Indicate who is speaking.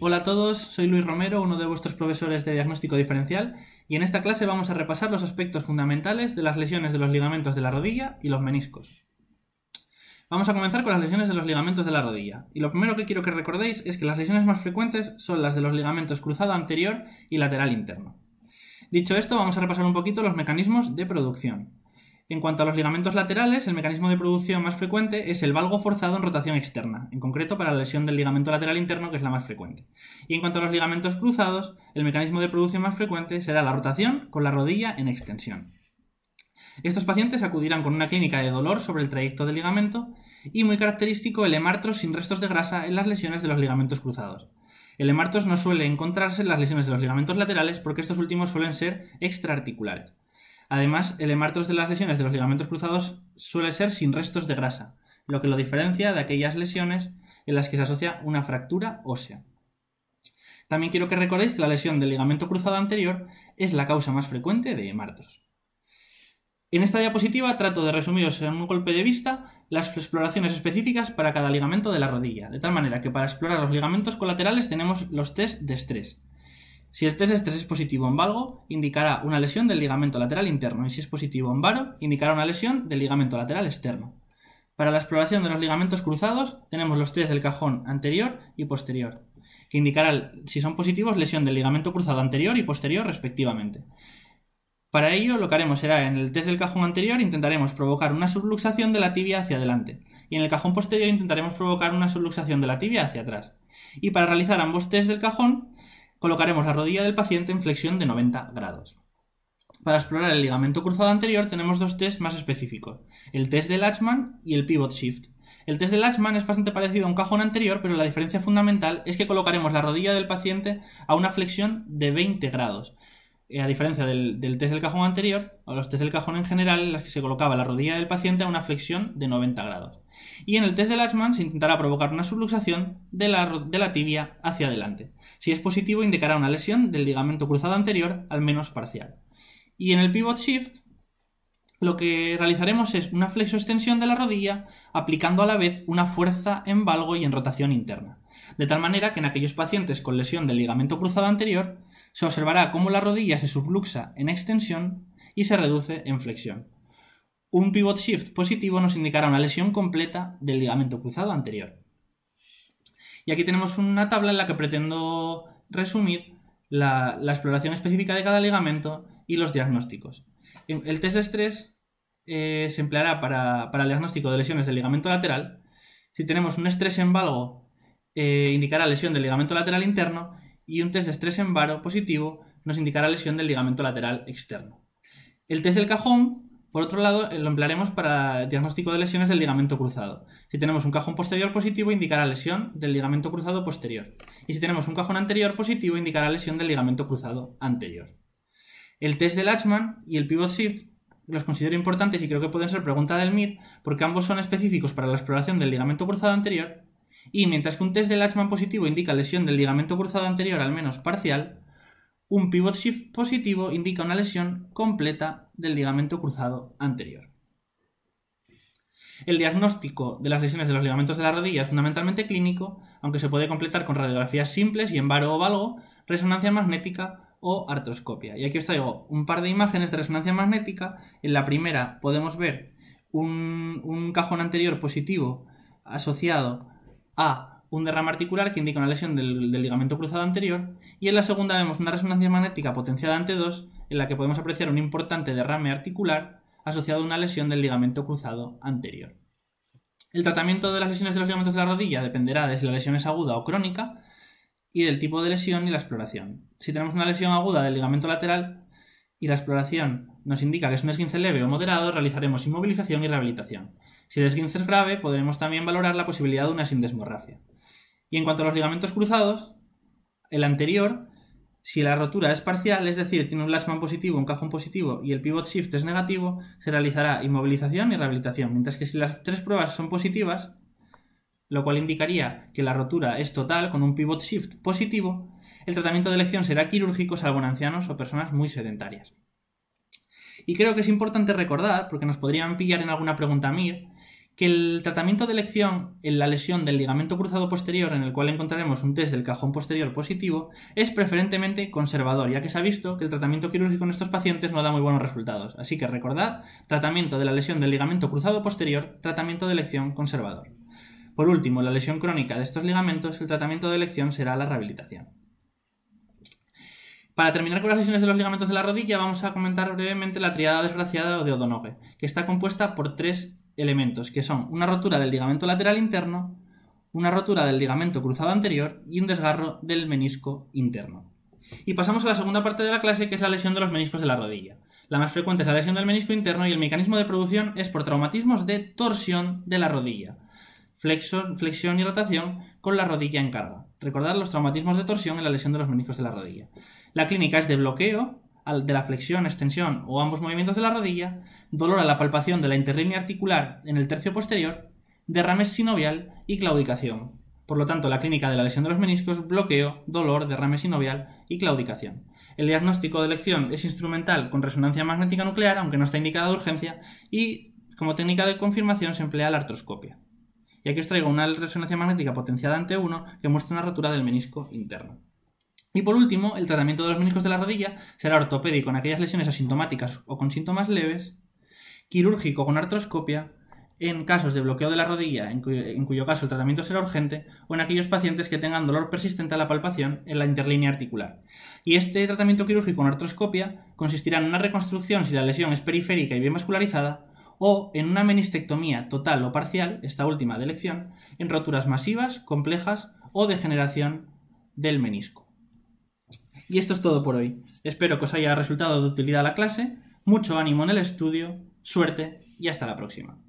Speaker 1: Hola a todos, soy Luis Romero, uno de vuestros profesores de diagnóstico diferencial, y en esta clase vamos a repasar los aspectos fundamentales de las lesiones de los ligamentos de la rodilla y los meniscos. Vamos a comenzar con las lesiones de los ligamentos de la rodilla, y lo primero que quiero que recordéis es que las lesiones más frecuentes son las de los ligamentos cruzado anterior y lateral interno. Dicho esto, vamos a repasar un poquito los mecanismos de producción. En cuanto a los ligamentos laterales, el mecanismo de producción más frecuente es el valgo forzado en rotación externa, en concreto para la lesión del ligamento lateral interno, que es la más frecuente. Y en cuanto a los ligamentos cruzados, el mecanismo de producción más frecuente será la rotación con la rodilla en extensión. Estos pacientes acudirán con una clínica de dolor sobre el trayecto del ligamento y muy característico el hemartros sin restos de grasa en las lesiones de los ligamentos cruzados. El hemartos no suele encontrarse en las lesiones de los ligamentos laterales porque estos últimos suelen ser extraarticulares. Además, el hemartos de las lesiones de los ligamentos cruzados suele ser sin restos de grasa, lo que lo diferencia de aquellas lesiones en las que se asocia una fractura ósea. También quiero que recordéis que la lesión del ligamento cruzado anterior es la causa más frecuente de hemartos. En esta diapositiva trato de resumiros en un golpe de vista las exploraciones específicas para cada ligamento de la rodilla, de tal manera que para explorar los ligamentos colaterales tenemos los test de estrés, si el test de estrés es positivo en valgo, indicará una lesión del ligamento lateral interno y si es positivo en varo, indicará una lesión del ligamento lateral externo. Para la exploración de los ligamentos cruzados tenemos los test del cajón anterior y posterior, que indicará si son positivos lesión del ligamento cruzado anterior y posterior respectivamente. Para ello, lo que haremos será en el test del cajón anterior intentaremos provocar una subluxación de la tibia hacia adelante y en el cajón posterior intentaremos provocar una subluxación de la tibia hacia atrás. Y para realizar ambos test del cajón Colocaremos la rodilla del paciente en flexión de 90 grados. Para explorar el ligamento cruzado anterior tenemos dos tests más específicos, el test de Lachman y el pivot shift. El test de Lachman es bastante parecido a un cajón anterior, pero la diferencia fundamental es que colocaremos la rodilla del paciente a una flexión de 20 grados, eh, a diferencia del, test del cajón anterior, o los test del cajón en general, en las que se colocaba la rodilla del paciente a una flexión de 90 grados. Y en el test de Ashman se intentará provocar una subluxación de la, de la tibia hacia adelante. Si es positivo, indicará una lesión del ligamento cruzado anterior, al menos parcial. Y en el pivot shift, lo que realizaremos es una flexoextensión de la rodilla, aplicando a la vez una fuerza en valgo y en rotación interna. De tal manera que en aquellos pacientes con lesión del ligamento cruzado anterior, se observará cómo la rodilla se subluxa en extensión y se reduce en flexión. Un pivot shift positivo nos indicará una lesión completa del ligamento cruzado anterior. Y aquí tenemos una tabla en la que pretendo resumir la, exploración específica de cada ligamento y los diagnósticos. El test de estrés eh, se empleará para, el diagnóstico de lesiones del ligamento lateral. Si tenemos un estrés en valgo, eh, indicará lesión del ligamento lateral interno y un test de estrés en varo positivo nos indicará lesión del ligamento lateral externo. El test del cajón, por otro lado, eh, lo emplearemos para diagnóstico de lesiones del ligamento cruzado. Si tenemos un cajón posterior positivo, indicará lesión del ligamento cruzado posterior. Y si tenemos un cajón anterior positivo, indicará lesión del ligamento cruzado anterior. El test del Latchman y el pivot shift los considero importantes y creo que pueden ser pregunta del MIR, porque ambos son específicos para la exploración del ligamento cruzado anterior y mientras que un test de Lachman positivo indica lesión del ligamento cruzado anterior al menos parcial, un pivot shift positivo indica una lesión completa del ligamento cruzado anterior. El diagnóstico de las lesiones de los ligamentos de la rodilla es fundamentalmente clínico, aunque se puede completar con radiografías simples y en varo o valgo, resonancia magnética o artroscopia. Y aquí os traigo un par de imágenes de resonancia magnética. En la primera podemos ver un, un cajón anterior positivo asociado a, un derrame articular que indica una lesión del, ligamento cruzado anterior, y en la segunda vemos una resonancia magnética potenciada ante 2 en la que podemos apreciar un importante derrame articular asociado a una lesión del ligamento cruzado anterior. El tratamiento de las lesiones de los ligamentos de la rodilla dependerá de si la lesión es aguda o crónica y del tipo de lesión y la exploración. Si tenemos una lesión aguda del ligamento lateral, y la exploración nos indica que es un esguince leve o moderado, realizaremos inmovilización y rehabilitación. Si el esguince es grave, podremos también valorar la posibilidad de una sindesmorrafia. Y en cuanto a los ligamentos cruzados, el anterior, si la rotura es parcial, es decir, tiene un lastman positivo, un cajón positivo y el pivot shift es negativo, se realizará inmovilización y rehabilitación, mientras que si las tres pruebas son positivas, lo cual indicaría que la rotura es total con un pivot shift positivo, el tratamiento de elección será quirúrgico salvo en ancianos o personas muy sedentarias. Y creo que es importante recordar, porque nos podrían pillar en alguna pregunta MIR, que el tratamiento de elección en la lesión del ligamento cruzado posterior, en el cual encontraremos un test del cajón posterior positivo, es preferentemente conservador, ya que se ha visto que el tratamiento quirúrgico en estos pacientes no da muy buenos resultados. Así que recordad, tratamiento de la lesión del ligamento cruzado posterior, tratamiento de elección conservador. Por último, la lesión crónica de estos ligamentos, el tratamiento de elección será la rehabilitación. Para terminar con las lesiones de los ligamentos de la rodilla, vamos a comentar brevemente la triada desgraciada de O'Donoghue, que está compuesta por tres elementos, que son una rotura del ligamento lateral interno, una rotura del ligamento cruzado anterior y un desgarro del menisco interno. Y pasamos a la segunda parte de la clase, que es la lesión de los meniscos de la rodilla. La más frecuente es la lesión del menisco interno y el mecanismo de producción es por traumatismos de torsión de la rodilla, flexión, flexión y rotación con la rodilla en carga. Recordar los traumatismos de torsión en la lesión de los meniscos de la rodilla. La clínica es de bloqueo de la flexión, extensión o ambos movimientos de la rodilla, dolor a la palpación de la interlínea articular en el tercio posterior, derrame sinovial y claudicación. Por lo tanto, la clínica de la lesión de los meniscos, bloqueo, dolor, derrame sinovial y claudicación. El diagnóstico de elección es instrumental con resonancia magnética nuclear, aunque no está indicada de urgencia, y como técnica de confirmación se emplea la artroscopia. Y aquí os traigo una resonancia magnética potenciada ante uno que muestra una rotura del menisco interno. Y por último, el tratamiento de los meniscos de la rodilla será ortopédico en aquellas lesiones asintomáticas o con síntomas leves, quirúrgico con artroscopia, en casos de bloqueo de la rodilla, en cuyo, caso el tratamiento será urgente, o en aquellos pacientes que tengan dolor persistente a la palpación en la interlínea articular. Y este tratamiento quirúrgico con artroscopia consistirá en una reconstrucción si la lesión es periférica y bien vascularizada, o en una menistectomía total o parcial, esta última de elección, en roturas masivas, complejas o degeneración del menisco. Y esto es todo por hoy. Espero que os haya resultado de utilidad la clase, mucho ánimo en el estudio, suerte y hasta la próxima.